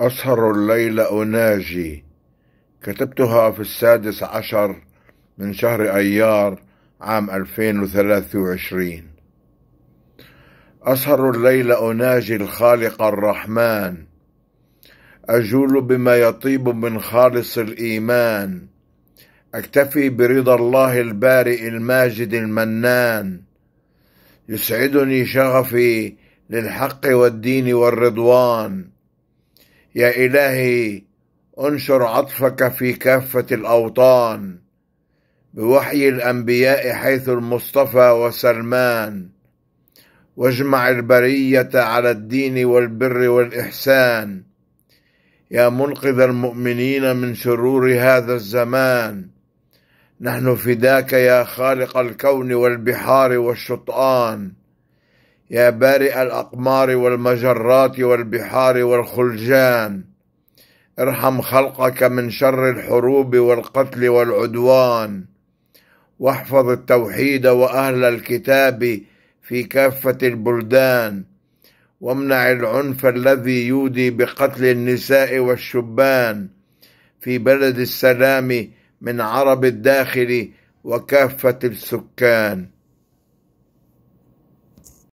أسهر الليل أناجي كتبتها في السادس عشر من شهر أيار عام 2023 أسهر الليل أناجي الخالق الرحمن أجول بما يطيب من خالص الإيمان أكتفي برضا الله البارئ الماجد المنان يسعدني شغفي للحق والدين والرضوان يا إلهي انشر عطفك في كافة الأوطان بوحي الأنبياء حيث المصطفى وسلمان واجمع البرية على الدين والبر والإحسان يا منقذ المؤمنين من شرور هذا الزمان نحن فداك يا خالق الكون والبحار والشطآن يا بارئ الأقمار والمجرات والبحار والخلجان ارحم خلقك من شر الحروب والقتل والعدوان واحفظ التوحيد وأهل الكتاب في كافة البلدان وامنع العنف الذي يودي بقتل النساء والشبان في بلد السلام من عرب الداخل وكافة السكان